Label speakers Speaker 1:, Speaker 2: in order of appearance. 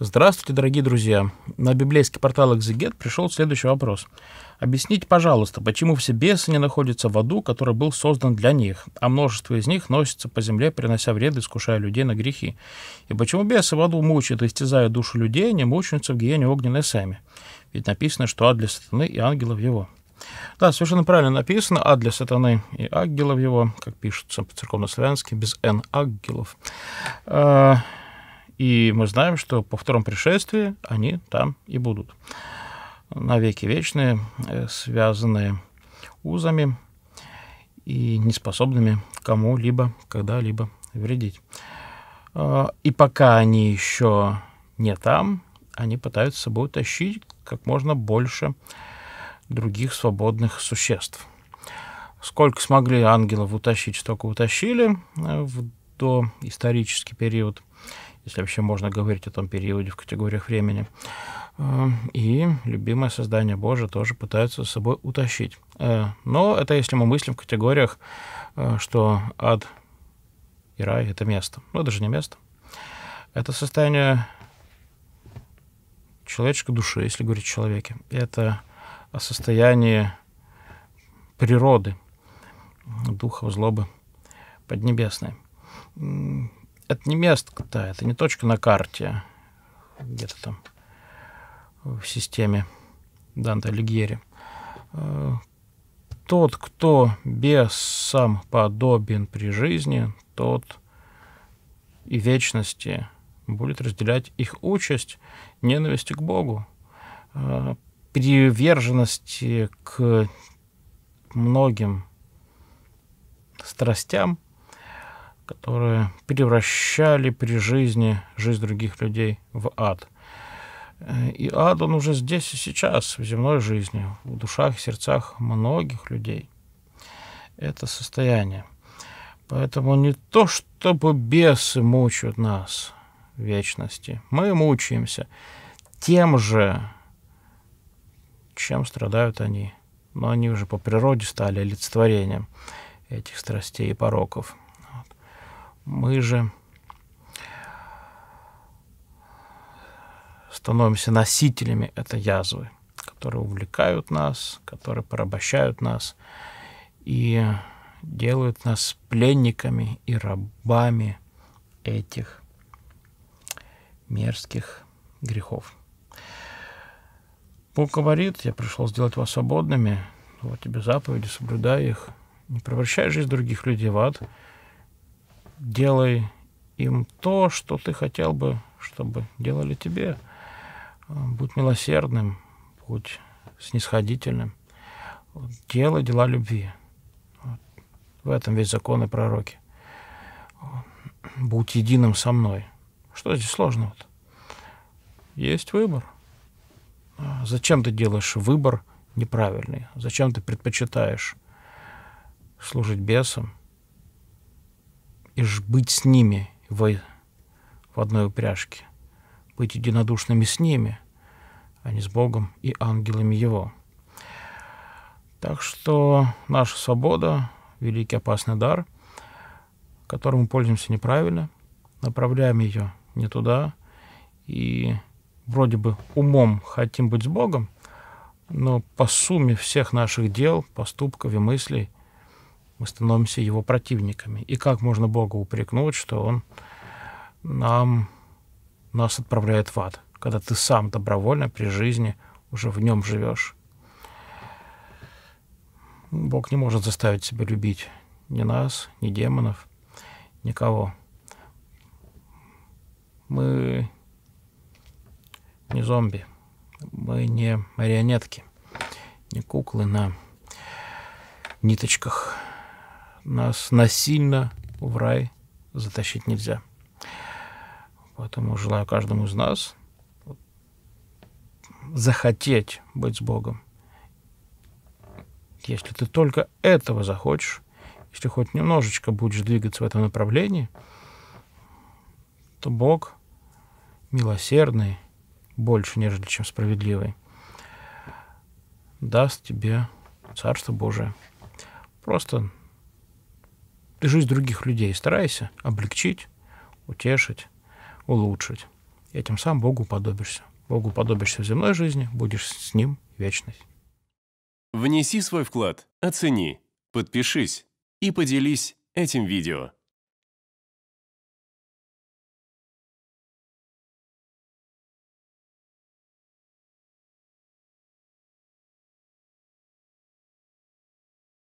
Speaker 1: Здравствуйте, дорогие друзья. На библейский портал «Экзегет» пришел следующий вопрос. Объясните, пожалуйста, почему все бесы не находятся в аду, который был создан для них, а множество из них носится по земле, принося вред и искушая людей на грехи? И почему бесы в аду мучают и истязают душу людей, а не мучаются в гиене огненной сами? Ведь написано, что ад для сатаны и ангелов его. Да, совершенно правильно написано. ад для сатаны и ангелов его, как пишется по-церковно-славянски, без «н» ангелов. А, и мы знаем, что по втором пришествии они там и будут. Навеки вечные, э, связанные узами и неспособными кому-либо когда-либо вредить. А, и пока они еще не там, они пытаются с собой тащить как можно больше других свободных существ. Сколько смогли ангелов утащить, столько утащили э, в доисторический период если вообще можно говорить о том периоде в категориях времени. Эм, и любимое создание Божие тоже пытаются с собой утащить. Э, но это если мы мыслим в категориях, э, что ад и рай — это место. Ну, это же не место. Это состояние человеческой души, если говорить о человеке. Это о состоянии природы, духа, злобы поднебесной это не место, да, это не точка на карте, где-то там в системе Данте Алигьери. Э, тот, кто без сам подобен при жизни, тот и вечности будет разделять их участь ненависти к Богу, э, приверженности к многим страстям – которые превращали при жизни жизнь других людей в ад. Э, и ад, он уже здесь и сейчас, в земной жизни, в душах и сердцах многих людей. Это состояние. Поэтому не то, чтобы бесы мучают нас в вечности. Мы мучаемся тем же, чем страдают они. Но они уже по природе стали олицетворением этих страстей и пороков мы же становимся носителями этой язвы, которые увлекают нас, которые порабощают нас и делают нас пленниками и рабами этих мерзких грехов. Бог говорит, я пришел сделать вас свободными, вот тебе заповеди, соблюдай их, не превращай жизнь других людей в ад, делай им то, что ты хотел бы, чтобы делали тебе. А, будь милосердным, будь снисходительным. Делай дела любви. Вот. В этом весь закон и пророки. Будь единым со мной. Что здесь сложного-то? Есть выбор. А, зачем ты делаешь выбор неправильный? Зачем ты предпочитаешь служить бесам, и ж быть с ними в, в одной упряжке, быть единодушными с ними, а не с Богом и ангелами Его. Так что наша свобода — великий опасный дар, которым мы пользуемся неправильно, направляем ее не туда, и вроде бы умом хотим быть с Богом, но по сумме всех наших дел, поступков и мыслей — мы становимся его противниками. И как можно Бога упрекнуть, что он нам, нас отправляет в ад, когда ты сам добровольно при жизни уже в нем живешь. Бог не может заставить себя любить ни нас, ни демонов, никого. Мы не зомби, мы не марионетки, не куклы на ниточках нас насильно в рай затащить нельзя. Поэтому желаю каждому из нас захотеть быть с Богом. Если ты только этого захочешь, если хоть немножечко будешь двигаться в этом направлении, то Бог милосердный, больше, нежели чем справедливый, даст тебе Царство Божие. Просто жизнь других людей старайся облегчить, утешить, улучшить. этим сам Богу подобишься. Богу подобишься в земной жизни, будешь с Ним вечность. Внеси свой вклад, оцени, подпишись и поделись этим видео.